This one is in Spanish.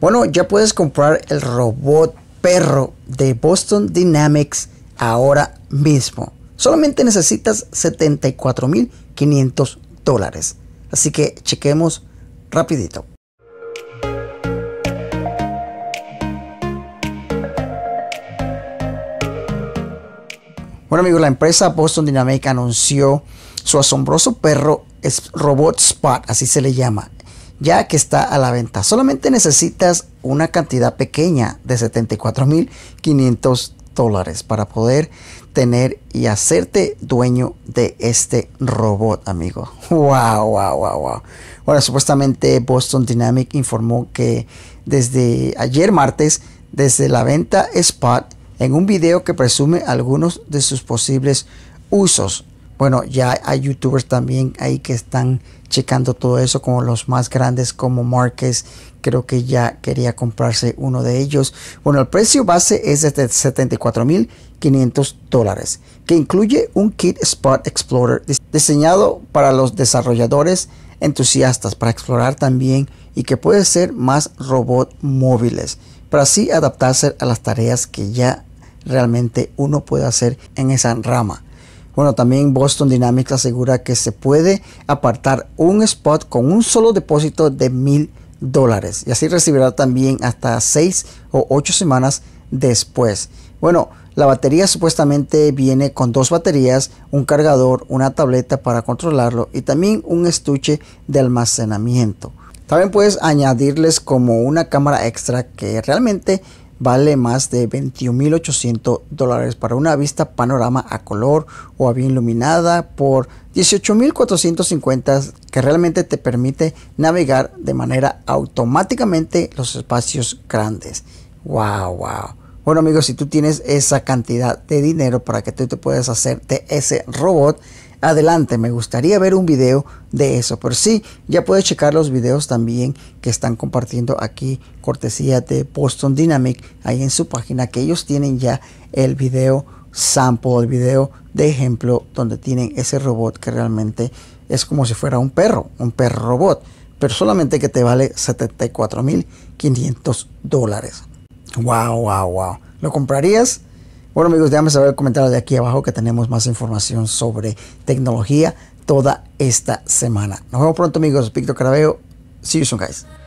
Bueno, ya puedes comprar el robot perro de Boston Dynamics ahora mismo. Solamente necesitas 74.500 dólares. Así que chequemos rapidito. Bueno amigos, la empresa Boston Dynamics anunció su asombroso perro Robot Spot, así se le llama, ya que está a la venta. Solamente necesitas una cantidad pequeña de 74.500 dólares para poder tener y hacerte dueño de este robot, amigo. Wow, wow, wow, wow. Bueno, supuestamente Boston Dynamic informó que desde ayer martes, desde la venta Spot, en un video que presume algunos de sus posibles usos, bueno, ya hay youtubers también ahí que están checando todo eso, como los más grandes como Marques. creo que ya quería comprarse uno de ellos. Bueno, el precio base es de 74.500 dólares, que incluye un kit Spot Explorer diseñado para los desarrolladores entusiastas para explorar también y que puede ser más robot móviles, para así adaptarse a las tareas que ya realmente uno puede hacer en esa rama. Bueno, también Boston Dynamics asegura que se puede apartar un spot con un solo depósito de mil dólares y así recibirá también hasta seis o 8 semanas después. Bueno, la batería supuestamente viene con dos baterías, un cargador, una tableta para controlarlo y también un estuche de almacenamiento. También puedes añadirles como una cámara extra que realmente vale más de 21.800 dólares para una vista panorama a color o a bien iluminada por 18.450 que realmente te permite navegar de manera automáticamente los espacios grandes. ¡Wow, wow! Bueno amigos, si tú tienes esa cantidad de dinero para que tú te puedas hacer de ese robot, adelante, me gustaría ver un video de eso. pero sí, ya puedes checar los videos también que están compartiendo aquí, cortesía de Boston Dynamic, ahí en su página, que ellos tienen ya el video sample, el video de ejemplo, donde tienen ese robot que realmente es como si fuera un perro, un perro robot, pero solamente que te vale 74.500 dólares. Wow, wow, wow. ¿Lo comprarías? Bueno amigos, déjame saber el de aquí abajo que tenemos más información sobre tecnología toda esta semana. Nos vemos pronto amigos, Víctor Carabeo. See you soon guys.